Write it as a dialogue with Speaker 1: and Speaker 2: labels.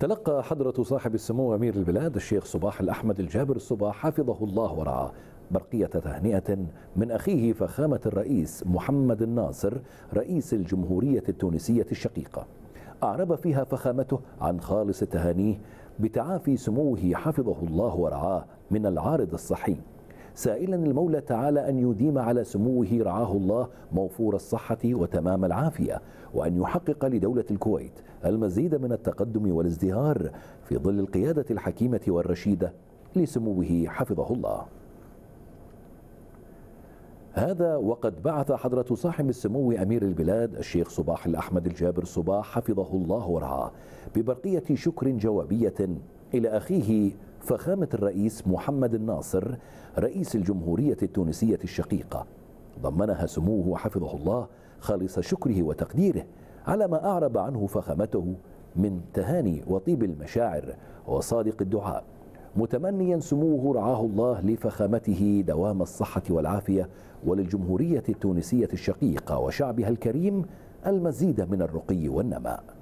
Speaker 1: تلقى حضرة صاحب السمو أمير البلاد الشيخ صباح الأحمد الجابر الصباح حفظه الله ورعاه برقية تهنئة من أخيه فخامة الرئيس محمد الناصر رئيس الجمهورية التونسية الشقيقة أعرب فيها فخامته عن خالص تهانيه بتعافي سموه حفظه الله ورعاه من العارض الصحي سائلا المولى تعالى أن يديم على سموه رعاه الله موفور الصحة وتمام العافية وأن يحقق لدولة الكويت المزيد من التقدم والازدهار في ظل القيادة الحكيمة والرشيدة لسموه حفظه الله هذا وقد بعث حضرة صاحب السمو أمير البلاد الشيخ صباح الأحمد الجابر صباح حفظه الله ورعاه ببرقية شكر جوابية إلى أخيه فخامة الرئيس محمد الناصر رئيس الجمهورية التونسية الشقيقة ضمنها سموه حفظه الله خالص شكره وتقديره على ما أعرب عنه فخامته من تهاني وطيب المشاعر وصادق الدعاء متمنيا سموه رعاه الله لفخامته دوام الصحة والعافية وللجمهورية التونسية الشقيقة وشعبها الكريم المزيد من الرقي والنماء